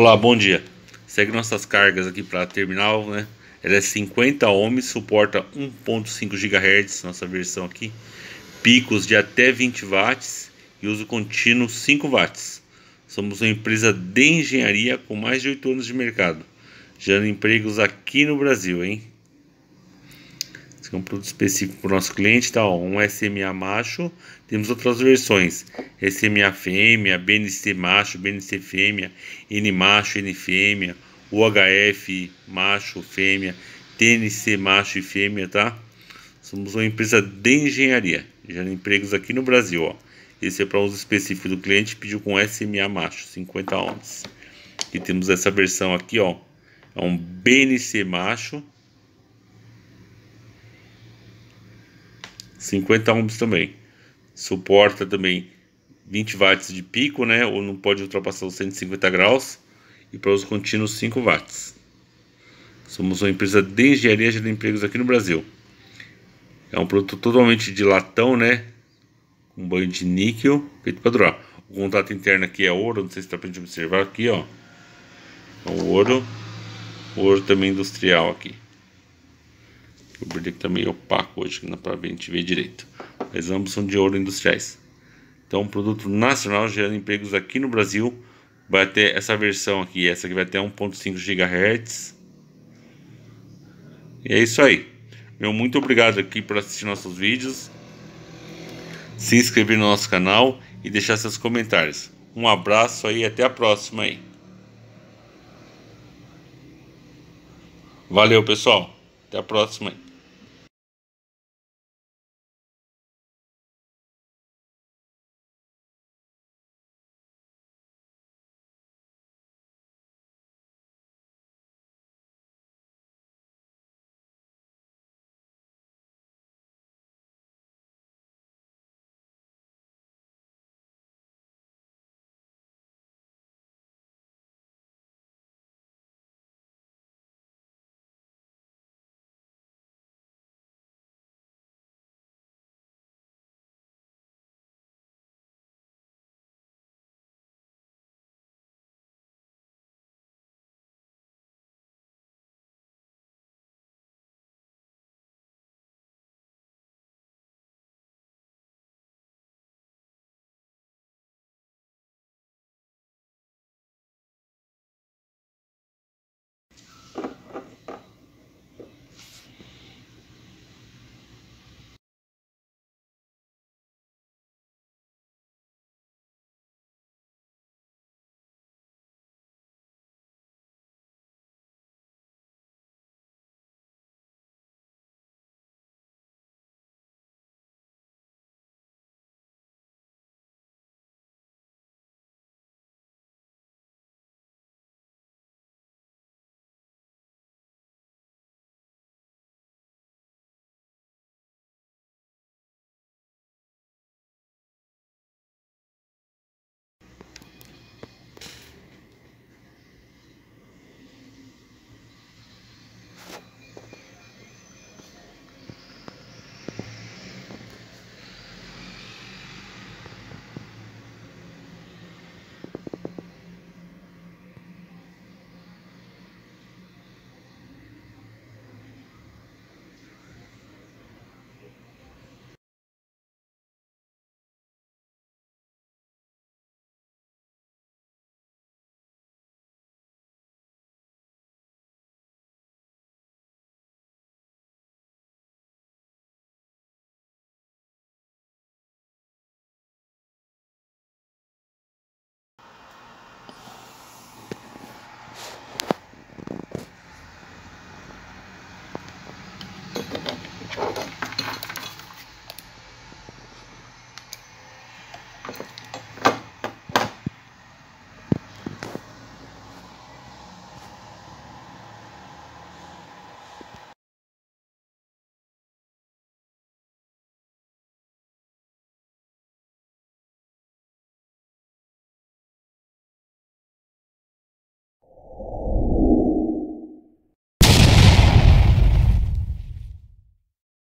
Olá, bom dia. Segue nossas cargas aqui para terminal, né? Ela é 50 ohms, suporta 1.5 GHz, nossa versão aqui. Picos de até 20 watts e uso contínuo 5 watts. Somos uma empresa de engenharia com mais de 8 anos de mercado, gerando empregos aqui no Brasil, hein? que é um produto específico para o nosso cliente, tá? Ó, um SMA macho, temos outras versões: SMA fêmea, BNC macho, BNC fêmea, N macho, N fêmea, UHF macho, fêmea, TNC macho e fêmea, tá? Somos uma empresa de engenharia, já empregos aqui no Brasil, ó. Esse é para uso específico do cliente, pediu com SMA macho, 50 ohms. E temos essa versão aqui, ó. É um BNC macho, 50 ohms também. Suporta também 20 watts de pico, né? Ou não pode ultrapassar os 150 graus. E para uso contínuo, 5 watts. Somos uma empresa de engenharia de empregos aqui no Brasil. É um produto totalmente de latão, né? Com banho de níquel, feito para durar. O contato interno aqui é ouro, não sei se está para observar aqui, ó. É um ouro, ouro também industrial aqui. O brilho aqui tá meio opaco hoje, que não dá pra ver, a gente ver direito. Mas ambos são de ouro industriais. Então, um produto nacional gerando empregos aqui no Brasil. Vai ter essa versão aqui, essa que vai ter 1.5 GHz. E é isso aí. Meu muito obrigado aqui por assistir nossos vídeos. Se inscrever no nosso canal e deixar seus comentários. Um abraço aí, até a próxima aí. Valeu, pessoal. Até a próxima aí.